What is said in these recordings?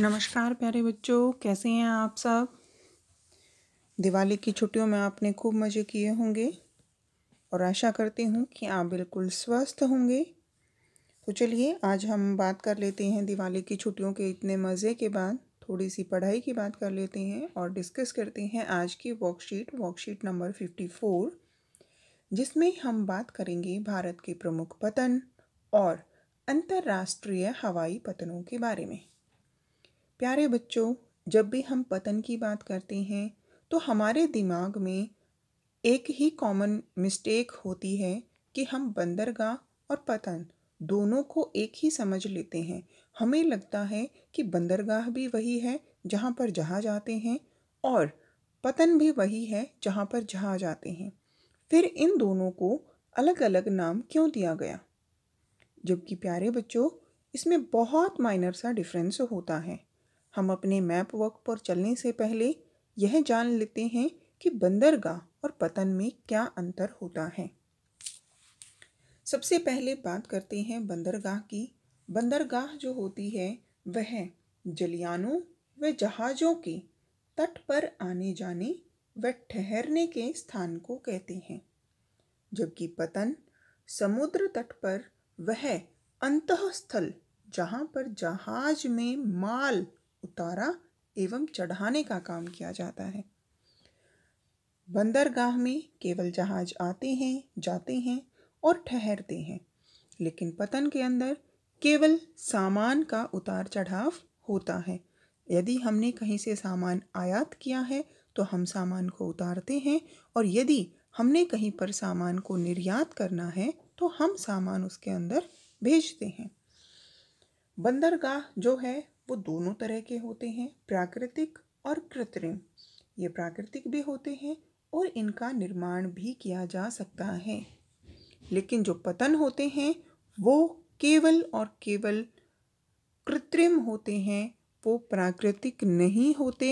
नमस्कार प्यारे बच्चों कैसे हैं आप सब दिवाली की छुट्टियों में आपने खूब मज़े किए होंगे और आशा करती हूँ कि आप बिल्कुल स्वस्थ होंगे तो चलिए आज हम बात कर लेते हैं दिवाली की छुट्टियों के इतने मज़े के बाद थोड़ी सी पढ़ाई की बात कर लेते हैं और डिस्कस करते हैं आज की worksheet worksheet number fifty four जिसमें हम बात करेंगे भारत के प्रमुख पतन और अंतर्राष्ट्रीय हवाई पतनों के बारे में प्यारे बच्चों जब भी हम पतन की बात करते हैं तो हमारे दिमाग में एक ही कॉमन मिस्टेक होती है कि हम बंदरगाह और पतन दोनों को एक ही समझ लेते हैं हमें लगता है कि बंदरगाह भी वही है जहाँ पर जहाज आते हैं और पतन भी वही है जहाँ पर जहाज आते हैं फिर इन दोनों को अलग अलग नाम क्यों दिया गया जबकि प्यारे बच्चों इसमें बहुत माइनर सा डिफरेंस होता है हम अपने मैप वॉक पर चलने से पहले यह जान लेते हैं कि बंदरगाह और पतन में क्या अंतर होता है सबसे पहले बात करते हैं बंदरगाह की बंदरगाह जो होती है वह जलियानों व जहाज़ों के तट पर आने जाने व ठहरने के स्थान को कहते हैं जबकि पतन समुद्र तट पर वह अंतस्थल जहाँ पर जहाज में माल उतारा एवं चढ़ाने का काम किया जाता है बंदरगाह में केवल जहाज आते हैं जाते हैं और ठहरते हैं लेकिन पतन के अंदर केवल सामान का उतार चढ़ाव होता है यदि हमने कहीं से सामान आयात किया है तो हम सामान को उतारते हैं और यदि हमने कहीं पर सामान को निर्यात करना है तो हम सामान उसके अंदर भेजते हैं बंदरगाह जो है वो दोनों तरह के होते हैं प्राकृतिक और कृत्रिम ये प्राकृतिक भी होते हैं और इनका निर्माण भी किया जा सकता है लेकिन जो पतन होते हैं वो केवल और केवल कृत्रिम होते हैं वो प्राकृतिक नहीं होते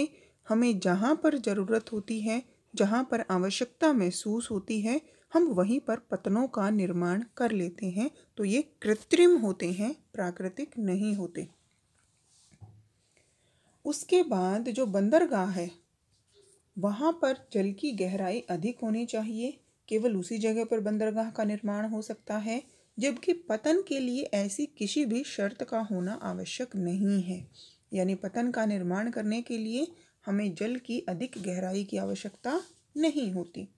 हमें जहाँ पर ज़रूरत होती है जहाँ पर आवश्यकता महसूस होती है हम वहीं पर पतनों का निर्माण कर लेते हैं तो ये कृत्रिम होते हैं प्राकृतिक नहीं होते उसके बाद जो बंदरगाह है वहाँ पर जल की गहराई अधिक होनी चाहिए केवल उसी जगह पर बंदरगाह का निर्माण हो सकता है जबकि पतन के लिए ऐसी किसी भी शर्त का होना आवश्यक नहीं है यानी पतन का निर्माण करने के लिए हमें जल की अधिक गहराई की आवश्यकता नहीं होती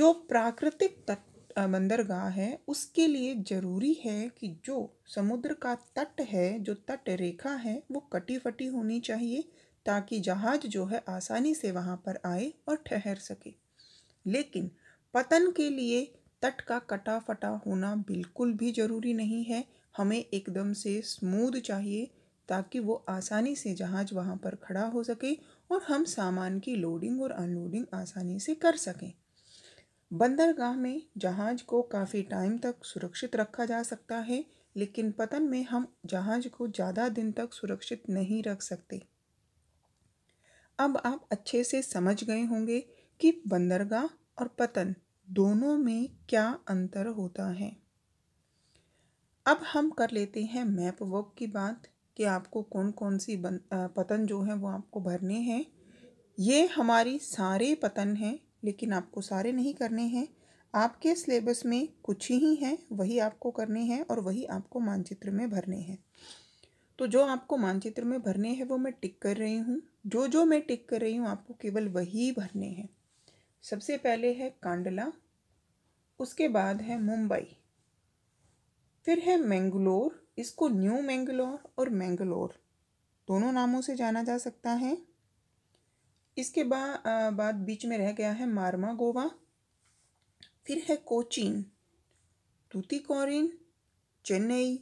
जो प्राकृतिक तत्व बंदरगाह है उसके लिए ज़रूरी है कि जो समुद्र का तट है जो तट रेखा है वो कटी फटी होनी चाहिए ताकि जहाज़ जो है आसानी से वहाँ पर आए और ठहर सके लेकिन पतन के लिए तट का कटा फटा होना बिल्कुल भी ज़रूरी नहीं है हमें एकदम से स्मूद चाहिए ताकि वो आसानी से जहाज़ वहाँ पर खड़ा हो सके और हम सामान की लोडिंग और अनलोडिंग आसानी से कर सकें बंदरगाह में जहाज को काफ़ी टाइम तक सुरक्षित रखा जा सकता है लेकिन पतन में हम जहाज को ज़्यादा दिन तक सुरक्षित नहीं रख सकते अब आप अच्छे से समझ गए होंगे कि बंदरगाह और पतन दोनों में क्या अंतर होता है अब हम कर लेते हैं मैप वर्क की बात कि आपको कौन कौन सी बन, पतन जो है वो आपको भरने हैं ये हमारी सारे पतन हैं लेकिन आपको सारे नहीं करने हैं आपके सिलेबस में कुछ ही हैं वही आपको करने हैं और वही आपको मानचित्र में भरने हैं तो जो आपको मानचित्र में भरने हैं वो मैं टिक कर रही हूँ जो जो मैं टिक कर रही हूँ आपको केवल वही भरने हैं सबसे पहले है कांडला उसके बाद है मुंबई फिर है मैंगलोर इसको न्यू मैंगलोर और मैंगलोर दोनों नामों से जाना जा सकता है इसके बा, आ, बाद बीच में रह गया है मारमा गोवा फिर है कोचीन तूतीकोरिन चेन्नई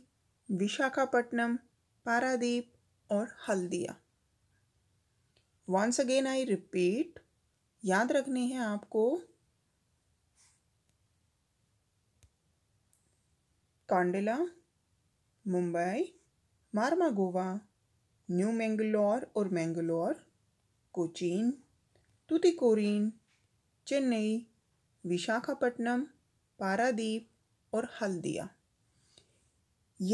विशाखापट्टनम पारादीप और Haldia once again I repeat याद रखने हैं आपको कांडेला मुंबई मारमा गोवा न्यू मैंगलोर और मैंगलोर कोचीन तुतिकोरीन चेन्नई विशाखापट्टनम पारादीप और हल्दिया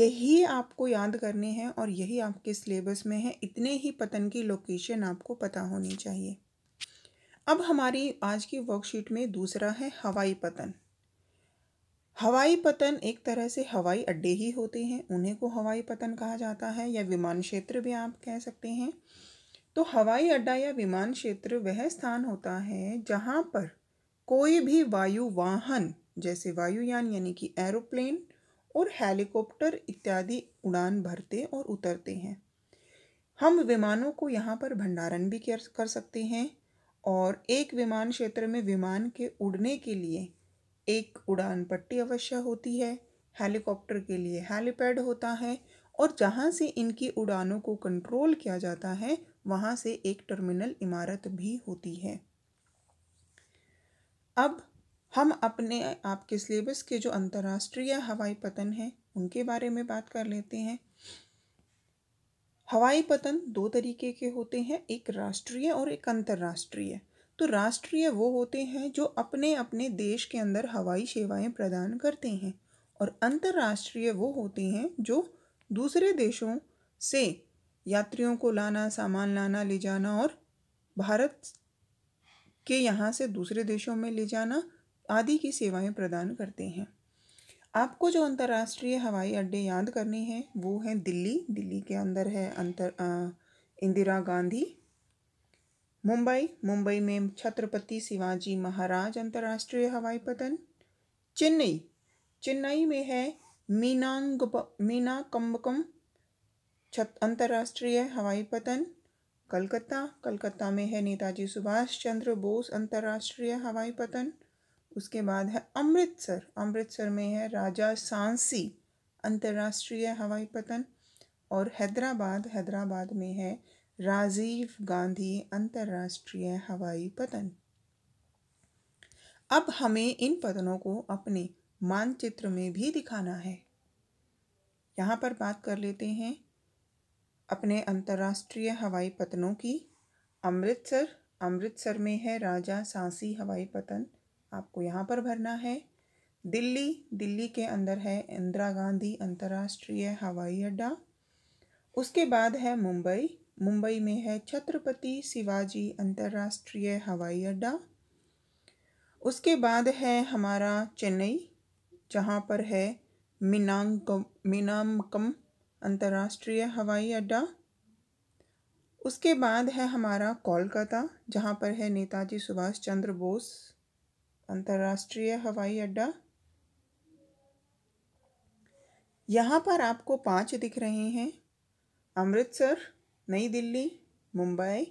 यही आपको याद करने हैं और यही आपके सिलेबस में है इतने ही पतन की लोकेशन आपको पता होनी चाहिए अब हमारी आज की वर्कशीट में दूसरा है हवाई पतन हवाई पतन एक तरह से हवाई अड्डे ही होते हैं उन्हें को हवाई पतन कहा जाता है या विमान क्षेत्र भी आप कह सकते हैं तो हवाई अड्डा या विमान क्षेत्र वह स्थान होता है जहाँ पर कोई भी वायु वाहन जैसे वायुयान यानी कि एरोप्लेन और हेलीकॉप्टर इत्यादि उड़ान भरते और उतरते हैं हम विमानों को यहाँ पर भंडारण भी कर सकते हैं और एक विमान क्षेत्र में विमान के उड़ने के लिए एक उड़ान पट्टी अवश्य होती है हेलीकॉप्टर के लिए हेलीपैड होता है और जहाँ से इनकी उड़ानों को कंट्रोल किया जाता है वहाँ से एक टर्मिनल इमारत भी होती है अब हम अपने आपके सिलेबस के जो अंतर्राष्ट्रीय हवाई पतन हैं उनके बारे में बात कर लेते हैं हवाई पतन दो तरीके के होते हैं एक राष्ट्रीय और एक अंतर्राष्ट्रीय तो राष्ट्रीय वो होते हैं जो अपने अपने देश के अंदर हवाई सेवाएं प्रदान करते हैं और अंतर्राष्ट्रीय वो होते हैं जो दूसरे देशों से यात्रियों को लाना सामान लाना ले जाना और भारत के यहाँ से दूसरे देशों में ले जाना आदि की सेवाएं प्रदान करते हैं आपको जो अंतर्राष्ट्रीय हवाई अड्डे याद करने हैं वो हैं दिल्ली दिल्ली के अंदर है अंतर इंदिरा गांधी मुंबई मुंबई में छत्रपति शिवाजी महाराज अंतर्राष्ट्रीय हवाई पतन चेन्नई चेन्नई में है मीनांग मीना कम्बकम छत अंतर्राष्ट्रीय हवाई पतन कलकत्ता कलकत्ता में है नेताजी सुभाष चंद्र बोस अंतर्राष्ट्रीय हवाई पतन उसके बाद है अमृतसर अमृतसर में है राजा सांसी अंतर्राष्ट्रीय हवाई पतन और हैदराबाद हैदराबाद में है राजीव गांधी अंतर्राष्ट्रीय हवाई पतन अब हमें इन पतनों को अपने मानचित्र में भी दिखाना है यहाँ पर बात कर लेते हैं अपने अंतर्राष्ट्रीय हवाई पतनों की अमृतसर अमृतसर में है राजा सांसी हवाई पतन आपको यहाँ पर भरना है दिल्ली दिल्ली के अंदर है इंदिरा गांधी अंतर्राष्ट्रीय हवाई अड्डा उसके बाद है मुंबई मुंबई में है छत्रपति शिवाजी अंतर्राष्ट्रीय हवाई अड्डा उसके बाद है हमारा चेन्नई जहाँ पर है मीनाकम मिनामकम अंतर्राष्ट्रीय हवाई अड्डा उसके बाद है हमारा कोलकाता जहाँ पर है नेताजी सुभाष चंद्र बोस अंतर्राष्ट्रीय हवाई अड्डा यहाँ पर आपको पांच दिख रहे हैं अमृतसर नई दिल्ली मुंबई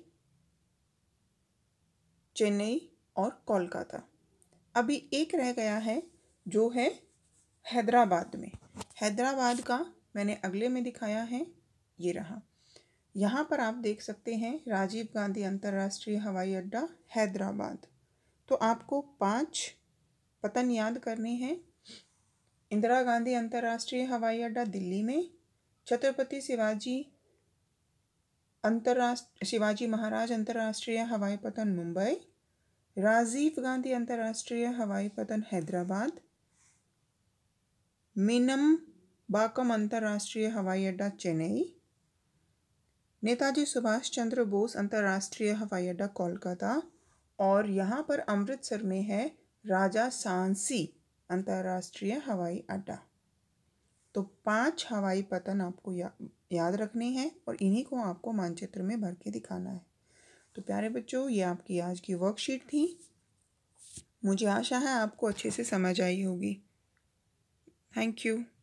चेन्नई और कोलकाता अभी एक रह गया है जो है हैदराबाद में हैदराबाद का मैंने अगले में दिखाया है ये रहा यहाँ पर आप देख सकते हैं राजीव गांधी अंतर्राष्ट्रीय हवाई अड्डा हैदराबाद तो आपको पाँच पतन याद करने हैं इंदिरा गांधी अंतर्राष्ट्रीय हवाई अड्डा दिल्ली में छत्रपति शिवाजी अंतर्राष्ट्र शिवाजी महाराज अंतर्राष्ट्रीय हवाई पतन मुंबई राजीव गांधी अंतर्राष्ट्रीय हवाई पतन हैदराबाद मिनम बाकम अंतर्राष्ट्रीय हवाई अड्डा चेन्नई नेताजी सुभाष चंद्र बोस अंतर्राष्ट्रीय हवाई अड्डा कोलकाता और यहाँ पर अमृतसर में है राजा सांसी अंतर्राष्ट्रीय हवाई अड्डा तो पांच हवाई पतन आपको या, याद रखने हैं और इन्हीं को आपको मानचित्र में भर के दिखाना है तो प्यारे बच्चों ये आपकी आज की वर्कशीट थी मुझे आशा है आपको अच्छे से समझ आई होगी थैंक यू